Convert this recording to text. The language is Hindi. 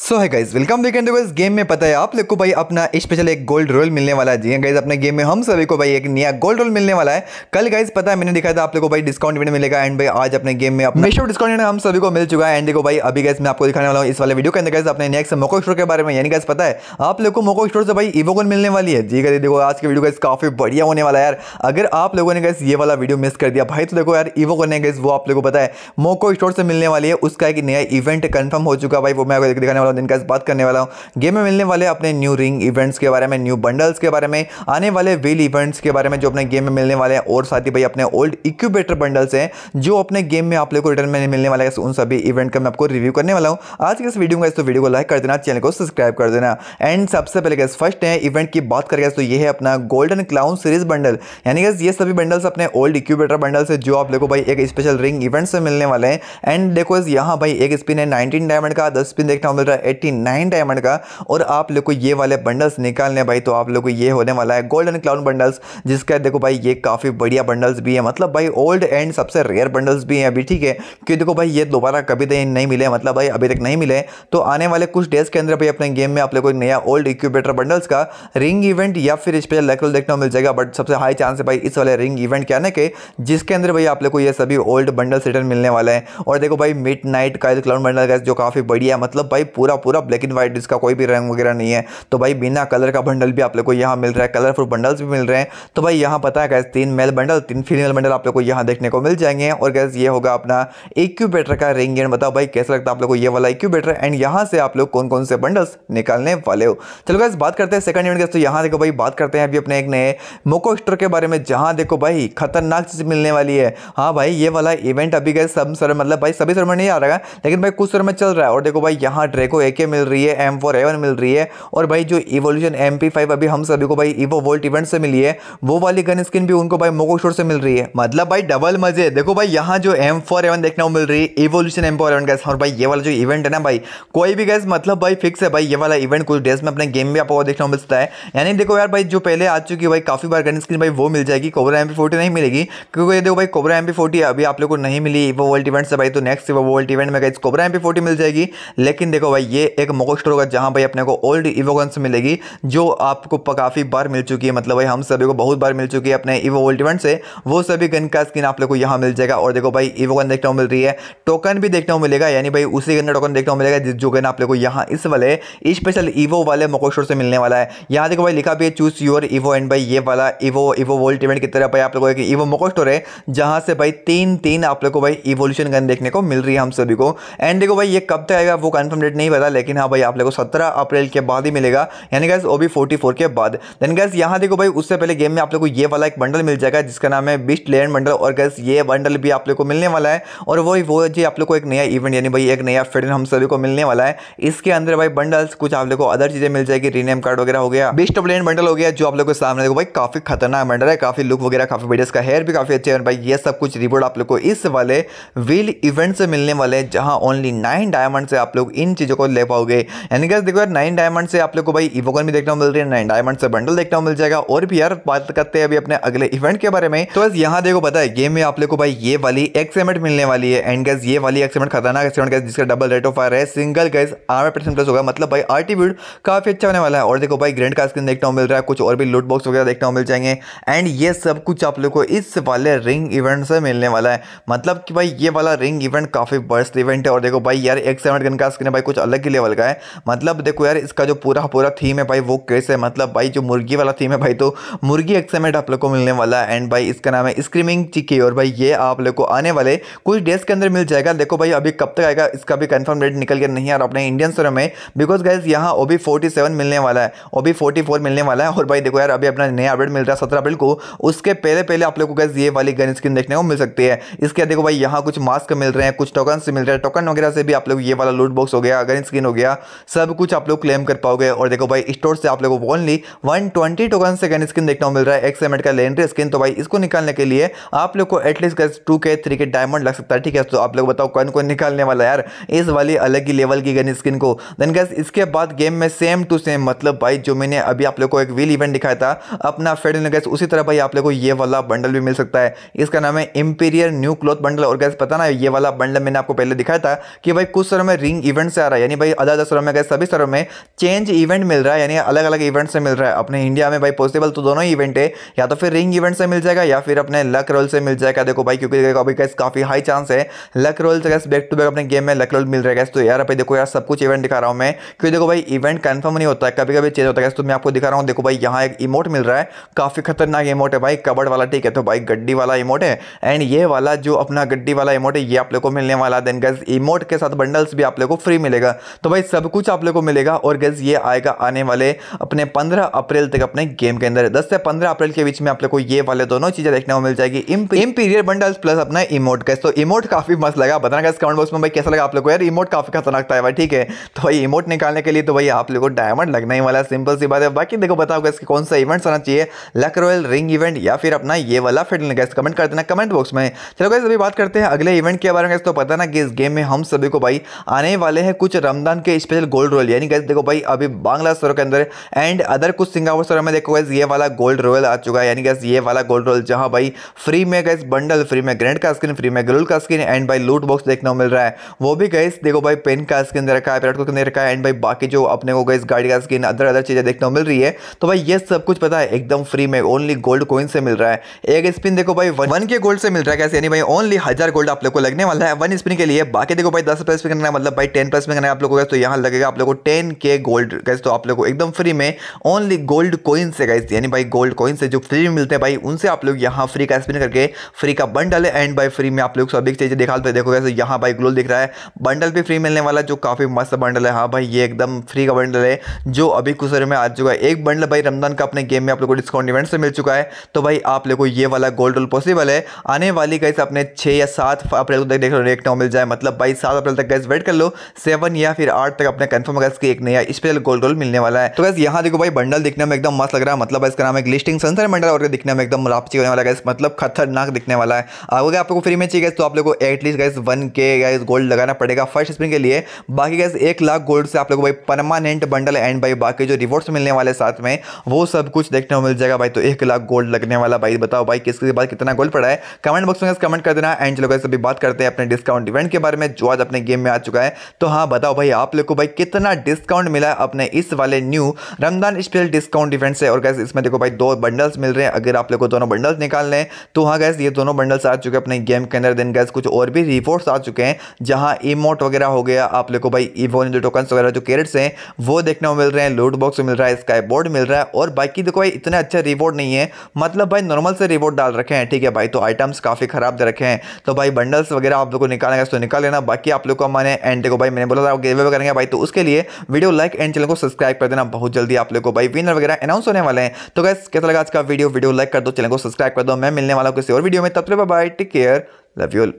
सो है guys welcome back and game में पता है आप लोग को भाई अपना स्पेशल एक गोल्ड रोल मिलने वाला है जी गाइज हाँ अपने गेम में हम सभी को भाई एक नया गोल्ड रोल मिलने वाला है कल गाइज पता है मैंने दिखाया था आप लोग को भाई डिस्काउंट इवेंट मिलेगा एंड भाई आज अपने गेम में अपने डिस्काउंट हम सभी को मिल चुका है एंड देखो भाई अभी गैस मैं आपको दिखाने वाला हूँ इस वाले वीडियो के अंदर गैस अपने नेक्स्ट मोको स्टोर के बारे में यानी गैस पता है आप लोग को मोको स्टोर से भाई इवोकन मिलने वाली है जी गाइज देखो आज की वीडियो गैस काफी बढ़िया होने वाला है यार अगर आप लोगों ने गैस ये वाला वीडियो मिस कर दिया भाई तो देखो यार इवोकन ने गैस वो आप लोग को पता है मोको स्टोर से मिलने वाली है उसका एक नया इवेंट कन्फर्म हो चुका भाई वो मैं दिखाने वाला हूँ जिनका बात करने वाला हूँ गेम में मिलने वाले अपने न्यू रिंग इवेंट्स के बारे में न्यू बंडल्स के बारे में आने वाले व्हील इवेंट्स के बारे में जो अपने गेम में मिलने वाले हैं और साथ ही भाई अपने ओल्ड इक्यूबेटर बंडल्स हैं जो अपने गेम में आप लोग को रिटर्न में मिलने वाले हैं उन सभी इवेंट का मैं आपको रिव्यू करने वाला हूँ आज के इस वीडियो का इस तो वीडियो को लाइक कर देना चैनल को सब्सक्राइब कर देना एंड सबसे पहले गैस फर्स्ट है इवेंट की बात करें तो ये है अपना गोल्डन क्लाउन सीरीज बंडल यानी गैस ये सभी बंडल्स अपने ओल्ड इक्यूबेटर बंडल्स है जो आप लोग को भाई एक स्पेशल रिंग इवेंट से मिलने वाले हैं एंड देखो यहाँ भाई एक स्पिन है नाइनटीन डायमंड का दस स्पिन देखना मिल पूरा नाइन डायमंड का और आप लोग को ये वाले बंडल्स निकालने हैं भाई तो आप लोग को ये होने वाला है गोल्डन क्लाउन बंडल्स जिसका देखो भाई ये काफ़ी बढ़िया बंडल्स भी है मतलब भाई ओल्ड एंड सबसे रेयर बंडल्स भी हैं अभी ठीक है क्योंकि देखो भाई ये दोबारा कभी तक तो नहीं मिले मतलब भाई अभी तक नहीं मिले तो आने वाले कुछ डेज के अंदर भाई अपने गेम में आप लोग को नया ओल्ड इक्यूबेटर बंडल्स का रिंग इवेंट या फिर स्पेशल लेकल देखने को मिल जाएगा बट सबसे हाई चांस है भाई इस वाले रिंग इवेंट के आने के जिसके अंदर भाई आप लोग को ये सभी ओल्ड बंडल्स रिटर्न मिलने वाले हैं और देखो भाई मिड नाइट का जो काफ़ी बढ़िया मतलब भाई पूरा पूरा ब्लैक एंड व्हाइट इसका कोई भी रंग वगैरह नहीं है तो भाई बिना कलर का बंडल भी आप लोग को यहाँ मिल रहा है कलरफुल बंडल्स भी मिल रहे हैं तो भाई यहाँ पता है कैसे तीन मेल बंडल तीन फीमेल बंडल आप लोग को यहाँ देखने को मिल जाएंगे और कैसे ये होगा अपना इक्यूबेटर का रिंग एंड बताओ भाई कैसा लगता है आप लोग को ये वाला इक्यूबेटर एंड यहाँ से आप लोग कौन कौन से बंडल्स निकालने वाले हो चलो कैसे बात करते हैं सेकंड इवेंट तो यहाँ देखो भाई बात करते हैं अभी अपने एक नए मोको स्टोर के बारे में जहाँ देखो भाई खतरनाक चीज़ मिलने वाली है हाँ भाई ये वाला इवेंट अभी गए सब सर मतलब भाई सभी सर में नहीं आ रहा है लेकिन भाई कुछ सर में चल रहा है और देखो भाई यहाँ ड्रैगन को ए के मिल रही है एम फोर एवन मिल रही है और भाई जो इवोल्यूशन एम पी फाइव अभी हम सभी को भाई इवो वोल्ट इवेंट से मिली है वो वाली गन स्किन भी उनको भाई मोको शोर से मिल रही है मतलब भाई डबल मजे देखो भाई यहाँ जो एम फोर एवन देखने को मिल रही है evolution M four A one guys और भाई ये वाला जो इवेंट है ना भाई कोई भी गैस मतलब भाई फिक्स है भाई ये वाला इवेंट कुछ डेज में अपने गेम में आपको देखने को मिलता है यानी देखो यार भाई जो पहले आ चुकी है भाई काफ़ी बार गन स्किन भाई वो मिल जाएगी कोबरा एम पी नहीं मिलेगी क्योंकि देखो भाई कोबरा एम पी अभी आप लोग को नहीं मिली इवो वोल्ट इवेंट से भाई तो नेक्स्ट इवो वोल्ट इवेंट में गई कोबरा एम पी मिल जाएगी लेकिन देखो भाई ये एक मोको स्टोर होगा जहाँ भाई अपने को ओल्ड इवोगन्स मिलेगी जो आपको काफ़ी बार मिल चुकी है मतलब भाई हम सभी को बहुत बार मिल चुकी है अपने इवो ओल्ड इवेंट से वो सभी गन का स्किन आप लोग को यहाँ मिल जाएगा और देखो भाई इवो गन देखने को मिल रही है टोकन भी देखने को मिलेगा यानी भाई उसी गन का टोकन देखने को मिलेगा जो गन आप लोग को यहाँ इस वाले स्पेशल ईवो वाले मोको स्टोर से मिलने वाला है यहाँ देखो भाई लिखा भी है चूज योर इवो एंड भाई ये वाला इवो इवो वोल्ट इवेंट की तरह भाई आप लोगों को एक इवो मोको स्टोर है जहाँ से भाई तीन तीन आप लोग को भाई इवोल्यूशन गन देखने को मिल रही है हम सभी को एंड देखो भाई ये कब तक आएगा वो कन्फर्म डेट नहीं नहीं पता लेकिन हाँ भाई आप लोग को सत्रह अप्रैल के बाद ही मिलेगा यानी guys O B forty four के बाद देन गैस यहाँ देखो भाई उससे पहले गेम में आप लोग को ये वाला एक बंडल मिल जाएगा जिसका नाम है बिस्ट लेन बंडल और गैस ये बंडल भी आप लोग को मिलने वाला है और वही वो जी आप लोग को एक नया इवेंट यानी भाई एक नया फेडन हम सभी को मिलने वाला है इसके अंदर भाई बंडल्स कुछ आप लोग को अदर चीज़ें मिल जाएगी रीनेम कार्ड वगैरह हो गया बिस्ट ऑफ लेन बंडल हो गया जो आप लोग के सामने देखो भाई काफ़ी खतरनाक बंडल है काफ़ी लुक वगैरह काफ़ी वीडियोस का हेयर भी काफ़ी अच्छे हैं भाई ये सब कुछ रिवॉर्ड आप लोग को इस वाले व्हील इवेंट से मिलने वाले हैं जहाँ ओनली नाइन डायमंड से आप लोग इन चीज़ों को को ले पाओगे यानी कि देखो यार नाइन डायमंड से आप लोग को भाई इवोकन भी देखने को मिल रही है नाइन डायमंड से बंडल देखने को मिल जाएगा और भी यार बात करते हैं अभी अपने अगले इवेंट के बारे में तो बस यहाँ देखो पता है गेम में आप लोग को भाई ये वाली एक्सीमेंट मिलने वाली है एंड गैस ये वाली एक्सीमेंट खतरनाक एक्समेंट गैस जिसका डबल रेट ऑफ फायर है सिंगल गैस आर परसेंट प्लस होगा मतलब भाई आर्टीब्यूड काफी अच्छा होने वाला है और देखो भाई ग्रेंड का स्क्रीन देखने को मिल रहा है कुछ और भी लूट बॉक्स वगैरह देखने को मिल जाएंगे एंड ये सब कुछ आप लोग को इस वाले रिंग इवेंट से मिलने वाला है मतलब कि भाई ये वाला रिंग इवेंट काफी बर्स्ट इवेंट है और देखो भाई यार एक्सीमेंट गन का स्क्रीन भाई कुछ अलग ही लेवल का है मतलब देखो यार इसका जो पूरा पूरा थीम है भाई वो कैसे मतलब भाई जो मुर्गी वाला थीम है भाई तो मुर्गी एक्से आप लोग को मिलने वाला है एंड भाई इसका नाम है स्क्रीमिंग चिकी और भाई ये आप लोग को आने वाले कुछ डेज के अंदर मिल जाएगा देखो भाई अभी कब तक आएगा इसका भी कन्फर्म डेट निकल के नहीं यार अपने इंडियन स्टोर में बिकॉज गाइज यहाँ ओ बी फोर्टी सेवन मिलने वाला है ओ बी फोर्टी फोर मिलने वाला है और भाई देखो यार अभी अपना नया अपडेट मिल रहा है सत्रह अप्रैल को उसके पहले पहले आप लोग को गैस ये वाली गन स्क्रीन देखने को मिल सकती है इसके देखो भाई यहाँ कुछ मास्क मिल रहे हैं कुछ टोकन मिल रहे हैं टोकन वगैरह से भी आप लोग ये वाला लूट बॉक्स हो गया गन बैलेंस स्क्रीन हो गया सब कुछ आप लोग क्लेम कर पाओगे और देखो भाई स्टोर से आप लोगों को only one twenty token second screen देखने को मिल रहा है एक सेमेंट का लेंड्री स्क्रीन तो भाई इसको निकालने के लिए आप लोग को at least two K three K diamond लग सकता है ठीक है तो आप लोग बताओ कौन कौन निकालने वाला यार इस वाली अलग ही लेवल की गन स्किन को देन गैस इसके बाद गेम में सेम टू सेम मतलब भाई जो मैंने अभी आप लोग को एक व्हील इवेंट दिखाया था अपना फेड गैस उसी तरह भाई आप लोग को ये वाला बंडल भी मिल सकता है इसका नाम है इंपीरियर न्यू क्लॉथ बंडल और गैस पता ना ये वाला बंडल मैंने आपको पहले दिखाया था कि भाई कुछ समय रिंग इवेंट से आ रहा है यानी भाई अलग अलग सर्वर में गए सभी सर्वर में चेंज इवेंट मिल रहा है यानी अलग अलग इवेंट से मिल रहा है अपने इंडिया में भाई पॉसिबल तो दोनों ही इवेंट है या तो फिर रिंग इवेंट से मिल जाएगा या फिर अपने लक रोल से मिल जाएगा देखो भाई क्योंकि देखो अभी कैसे काफ़ी हाई चांस है लक रोल से कैसे बैक टू बैक अपने गेम में लक रोल मिल रहा है तो यार भाई देखो यार सब कुछ इवेंट दिखा रहा हूँ मैं क्योंकि देखो भाई इवेंट कन्फर्म नहीं होता है कभी कभी चेंज होता है तो मैं आपको दिखा रहा हूँ देखो भाई यहाँ एक इमोट मिल रहा है काफ़ी खतरनाक इमोट है भाई कबड़ वाला ठीक है तो भाई गड्डी वाला इमोट है एंड ये वाला जो अपना गड्डी वाला इमोट है ये आप लोग को मिलने वाला देन गैस इमोट के साथ बंडल्स भी आप लोग को फ्री मिलेगा मिलेगा तो भाई सब कुछ आप लोग को मिलेगा और गैस ये आएगा आने वाले अपने पंद्रह अप्रैल तक अपने गेम के अंदर दस से पंद्रह अप्रैल के बीच में आप लोग को ये वाले दोनों चीज़ें देखने को मिल जाएगी इंपीरियर बंडल्स प्लस अपना इमोट गैस तो इमोट काफ़ी मस्त लगा बताना गैस कमेंट बॉक्स में भाई कैसा लगा आप लोग को यार इमोट काफ़ी खतरनाक था भाई ठीक है तो भाई इमोट निकालने के लिए तो भाई आप लोग को डायमंड लगने ही वाला सिंपल सी बात है बाकी देखो बताओ गैस कि कौन सा इवेंट्स आना चाहिए लक रॉयल रिंग इवेंट या फिर अपना ये वाला फिल्ड गैस कमेंट कर देना कमेंट बॉक्स में चलो गैस अभी बात करते हैं अगले इवेंट के बारे में तो पता ना कि इस गेम में हम सभी को भाई आने वाले हैं कुछ रमदान के स्पेशल गोल्ड रोयल यानी कैसे देखो भाई अभी बांग्ला सरों के अंदर एंड अदर कुछ सिंगापुर सरों में देखो गैस ये वाला गोल्ड रोयल आ चुका है यानी कैसे ये वाला गोल्ड रोयल जहाँ भाई फ्री में गैस बंडल फ्री में ग्रेंड का स्क्रीन फ्री में ग्रुल का स्क्रीन एंड भाई लूट बॉक्स देखने को मिल रहा है वो भी गैस देखो भाई पेन का स्क्रीन दे रखा है पैरट को दे रखा है एंड भाई बाकी जो अपने को गैस गाड़ी का स्क्रीन अदर अदर चीज़ें देखने को मिल रही है तो भाई ये सब कुछ पता है एकदम फ्री में ओनली गोल्ड कोइन से मिल रहा है एक स्पिन देखो भाई वन के गोल्ड से मिल रहा है कैसे यानी भाई ओनली हजार गोल्ड आप लोग को लगने वाला है वन स्पिन के लिए बाकी देखो भाई दस प्लस में करना मतलब भाई टेन प्लस में करना आप लोगों को तो यहाँ लगेगा आप लोग को टेन के गोल्ड गैस तो आप लोग को एकदम फ्री में ओनली गोल्ड कोइन से गैस यानी भाई गोल्ड कोइन से जो फ्री में मिलते हैं भाई उनसे आप लोग यहाँ फ्री का स्पिन करके फ्री का बंडल है एंड बाई फ्री में आप लोग सभी चीज़ें दिखा देखो गैस तो यहाँ भाई ग्लोल दिख रहा है बंडल भी फ्री मिलने वाला जो काफ़ी मस्त बंडल है हाँ भाई ये एकदम फ्री का बंडल है जो अभी कुछ में आ चुका है एक बंडल भाई रमजान का अपने गेम में आप लोग को डिस्काउंट इवेंट से मिल चुका है तो भाई आप लोग को ये वाला गोल्ड रोल पॉसिबल है आने वाली गैस अपने छः या सात अप्रैल तक देख लो हो रेट मिल जाए मतलब भाई सात अप्रैल तक गैस वेट कर लो सेवन या फिर आठ तक अपने कन्फर्म अगर इसकी एक नया स्पेशल गोल गोल मिलने वाला है तो बस यहाँ देखो भाई बंडल दिखने में एकदम मस्त लग रहा है मतलब इसका नाम एक लिस्टिंग सनसर बंडल और दिखने में एकदम रापची होने वाला है मतलब खतरनाक दिखने वाला है अगर आपको फ्री में चाहिए तो आप लोग को at least guys one K guys gold लगाना पड़ेगा फर्स्ट स्पिन के लिए बाकी गैस एक लाख गोल्ड से आप लोग भाई परमानेंट बंडल एंड भाई बाकी जो रिवॉर्ड्स मिलने वाले साथ में वो सब कुछ देखने को मिल जाएगा भाई तो एक लाख गोल्ड लगने वाला भाई बताओ भाई किसके बाद कितना गोल्ड पड़ा है कमेंट बॉक्स में कमेंट कर देना एंड चलो गाइस अभी बात करते हैं अपने डिस्काउंट इवेंट के बारे में जो आज अपने गेम में आ चुका है तो हाँ बताओ बताओ भाई आप लोग को भाई कितना डिस्काउंट मिला है अपने इस वाले new Ramadan special discount event से और गैस इसमें देखो भाई दो बंडल्स मिल रहे हैं अगर आप लोग को दोनों बंडल्स निकाल लें तो हाँ गैस ये दोनों बंडल्स आ चुके हैं अपने गेम के अंदर देन गैस कुछ और भी रिपोर्ट्स आ चुके हैं जहाँ इमोट वगैरह हो गया आप लोग को भाई इवोन जो टोकन्स वगैरह जो कैरेट्स हैं वो देखने को मिल रहे हैं लूट बॉक्स मिल रहा है स्काई बोर्ड मिल रहा है और बाकी देखो भाई इतने अच्छे रिवॉर्ड नहीं है मतलब भाई नॉर्मल से रिवॉर्ड डाल रखे हैं ठीक है भाई तो आइटम्स काफ़ी ख़राब दे रखे हैं तो भाई बंडल्स वगैरह आप लोग को निकालेंगे तो निकाल लेना बाकी आप लोग को मैंने एंड देखो भाई मैंने बोला था गिवे करेंगे भाई तो उसके लिए वीडियो लाइक एंड चैनल को सब्सक्राइब कर देना बहुत जल्दी आप लोग को भाई विनर वगैरह अनाउंस होने वाले हैं तो गैस कैसा लगा आज का वीडियो वीडियो लाइक कर दो चैनल को सब्सक्राइब कर दो मैं मिलने वाला हूँ किसी और वीडियो में तब तक bye take care love you